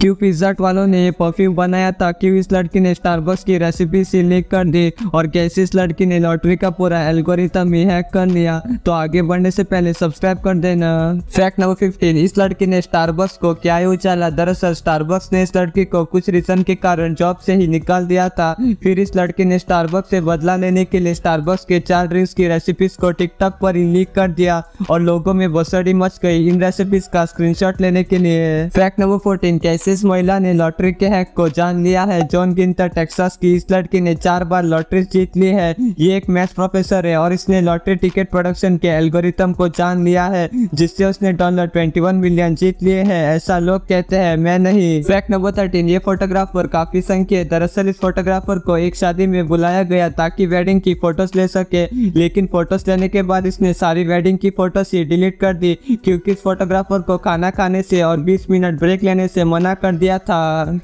क्यों पिज्जा वालों ने परफ्यूम बनाया था क्यों इस लड़की ने स्टारबक्स की रेसिपी से लीक कर दी और कैसे इस लड़की ने लॉटरी का पूरा एल्गोरिथम ही हैक कर लिया तो आगे बढ़ने से पहले सब्सक्राइब कर देना फैक्ट नंबर फिफ्टीन इस लड़की ने स्टारबक्स को क्या ही उचाला दरअसल स्टारबक्स ने इस लड़की को कुछ रीजन के कारण जॉब से ही निकाल दिया था फिर इस लड़की ने स्टारबक्स से बदला लेने के लिए स्टारबक्स के चार ड्रिंक्स की रेसिपीज को टिकटॉक पर ही लीक कर दिया और लोगों में बसड़ी मच गई इन रेसिपीज का स्क्रीन लेने के लिए फैक्ट नंबर फोर्टीन कैसे इस महिला ने लॉटरी के हैक को जान लिया है जॉन गिंतर टेक्सास की इस लड़की ने चार बार लॉटरी जीत ली है ये एक मैथ प्रोफेसर है और इसने लॉटरी टिकट प्रोडक्शन के एल्गोरिथम को जान लिया है जिससे उसने डॉलर ट्वेंटी मिलियन जीत लिए है ऐसा लोग कहते हैं मैं नहीं फैक्ट नंबर थर्टीन ये फोटोग्राफर काफी संख्या दरअसल इस फोटोग्राफर को एक शादी में बुलाया गया ताकि वेडिंग की फोटोज ले सके लेकिन फोटोज लेने के बाद इसने सारी वेडिंग की फोटोज ही डिलीट कर दी क्योंकि इस फोटोग्राफर को खाना खाने से और 20 मिनट ब्रेक लेने से मना कर दिया था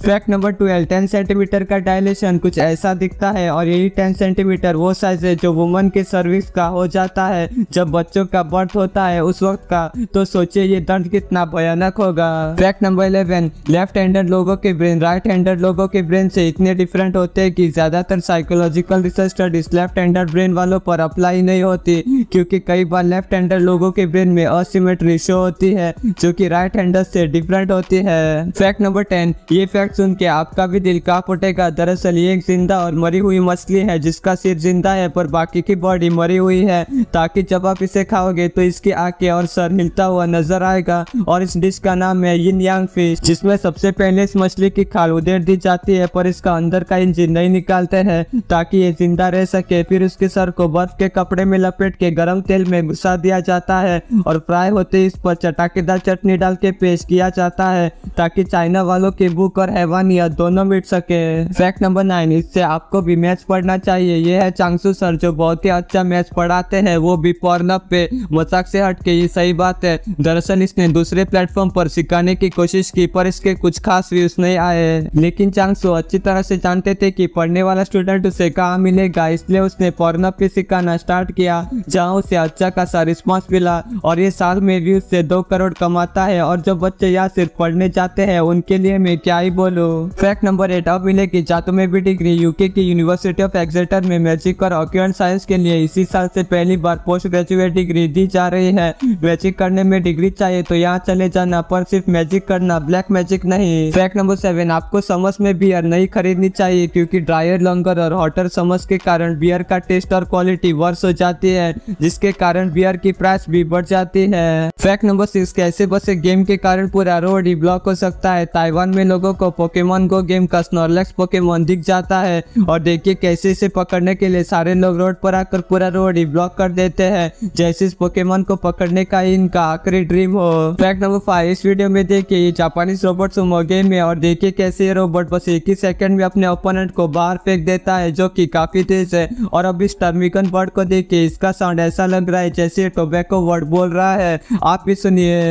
fact number twelve ten centimetre का डायलेशन कुछ ऐसा दिखता है और यही टेन सेंटीमीटर वो साइज है जो वुमन के सर्विस का हो जाता है जब बच्चों का बर्थ होता है उस वक्त का तो सोचिए ये दर्द कितना भयानक होगा fact number eleven left handed लोगों के ब्रेन राइट हैंडेड लोगों के ब्रेन से इतने डिफरेंट होते हैं कि ज्यादातर psychological research studies left handed brain वालों पर अप्लाई नहीं होती क्योंकि कई बार लेफ्ट हैंडेड लोगों के ब्रेन में असीमेट्री रिशो होती है जो कि राइट हैंडर से डिफरेंट होती है फैक्ट नंबर टेन ये फैक्ट सुन के आपका भी दिल कांप उठेगा दरअसल ये एक जिंदा और मरी हुई मछली है जिसका सिर जिंदा है पर बाकी की बॉडी मरी हुई है ताकि जब आप इसे खाओगे तो इसकी आंखें और सर हिलता हुआ नजर आएगा और इस डिश का नाम है यिन यांग फिश जिसमें सबसे पहले इस मछली की खाल उधेर दी जाती है पर इसका अंदर का इंजिन नहीं निकालते हैं ताकि ये जिंदा रह सके फिर उसके सर को बर्फ के कपड़े में लपेट के गर्म तेल में घुसा दिया जाता है और फ्राई होते इस पर चटाकेदार चटनी डाल के पेश किया जाता है ताकि चाइना चाइना वालों की बुक और हैवानियत दोनों मिट सके फैक्ट नंबर नाइन इससे आपको भी मैच पढ़ना चाहिए ये है चांगसू सर जो बहुत ही अच्छा मैच पढ़ाते हैं वो भी पॉर्नअप पे मजाक से हट के ये सही बात है दरअसल इसने दूसरे प्लेटफॉर्म पर सिखाने की कोशिश की पर इसके कुछ खास व्यूज नहीं आए लेकिन चांगसू अच्छी तरह से जानते थे की पढ़ने वाला स्टूडेंट उसे कहा मिलेगा इसलिए उसने पॉर्नअप पे सिखाना स्टार्ट किया जहाँ उसे अच्छा खासा रिस्पॉन्स मिला और ये साल में व्यूज से दो करोड़ कमाता है और जो बच्चे यहाँ सिर्फ पढ़ने जाते हैं उन उनके लिए मैं क्या ही बोलूँ फैक्ट नंबर एट मिले की चातु में भी डिग्री यूके की यूनिवर्सिटी ऑफ एक्सेटर में मैजिक और ऑक्यूमेंट साइंस के लिए इसी साल से पहली बार पोस्ट ग्रेजुएट डिग्री दी जा रही है मैजिक करने में डिग्री चाहिए तो यहाँ चले जाना पर सिर्फ मैजिक करना ब्लैक मैजिक नहीं फैक्ट नंबर सेवन आपको समझ में बियर नहीं खरीदनी चाहिए क्यूँकी ड्रायर लॉन्गर और हॉटर समझ के कारण बियर का टेस्ट और क्वालिटी वर्स हो जाती है जिसके कारण बियर की प्राइस भी बढ़ जाती है फैक्ट नंबर सिक्स कैसे बसे गेम के कारण पूरा रोड ही ब्लॉक हो सकता है ताइवान में लोगों को पोकेमोन को गेम का स्नोरलैक्स पोकेमोन दिख जाता है और देखिए कैसे इसे पकड़ने के लिए सारे लोग रोड पर आकर पूरा रोड ही ब्लॉक कर देते हैं जैसे इस पोकेमोन को पकड़ने का इनका आखिरी ड्रीम हो फैक्ट नंबर फाइव इस वीडियो में देखिए ये जापानीज रोबोट सुमो गेम है और देखिए कैसे ये रोबोट बस एक ही सेकंड में अपने ओपोनेंट को बाहर फेंक देता है जो की काफी तेज है और अब इस टर्मिकन वर्ड को देखिए इसका साउंड ऐसा लग रहा है जैसे टोबैको वर्ड बोल रहा है आप भी सुनिए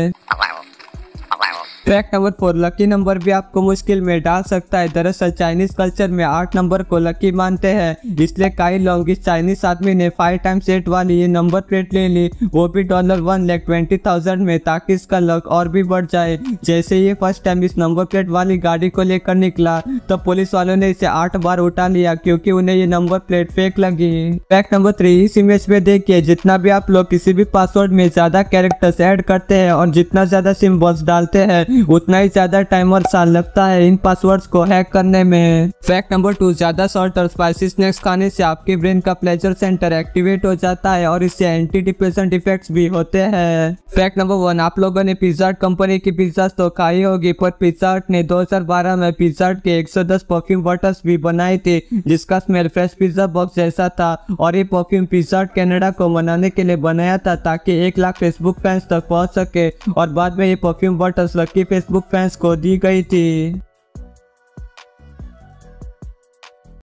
fact number four lucky number भी आपको मुश्किल में डाल सकता है दरअसल चाइनीज कल्चर में आठ नंबर को लकी मानते हैं इसलिए काई लोग इस चाइनीज आदमी ने फाइव टाइम्स एट वाली ये नंबर प्लेट ले ली वो भी dollar one lakh twenty thousand में ताकि इसका लक और भी बढ़ जाए जैसे ये फर्स्ट टाइम इस नंबर प्लेट वाली गाड़ी को लेकर निकला तो पुलिस वालों ने इसे आठ बार उठा लिया क्योंकि उन्हें ये नंबर प्लेट फेंक लगी फैक्ट नंबर थ्री इस इमेज में देखिए जितना भी आप लोग किसी भी पासवर्ड में ज्यादा कैरेक्टर्स एड करते हैं और जितना ज्यादा सिम्बल्स डालते हैं उतना ही ज्यादा टाइम और साल लगता है इन पासवर्ड्स को हैक करने में फैक्ट नंबर टू ज्यादा सॉल्ट और स्पाइसी स्नैक्स खाने से आपके ब्रेन का प्लेजर सेंटर एक्टिवेट हो जाता है और इससे एंटी डिप्रेशन इफेक्ट भी होते हैं फैक्ट नंबर वन आप लोगों ने पिज्जा कंपनी की पिज्जा तो खाई होगी पर पिज्जा ने 2012 में पिज्जा के 110 परफ्यूम बटर्स भी बनाए थे जिसका स्मेल फ्रेश पिज्जा बॉक्स जैसा था और ये परफ्यूम पिज्जा कनाडा को मनाने के लिए बनाया था ताकि एक लाख फेसबुक फैंस तक पहुंच सके और बाद में ये perfume butters lucky Facebook fans को दी गई थी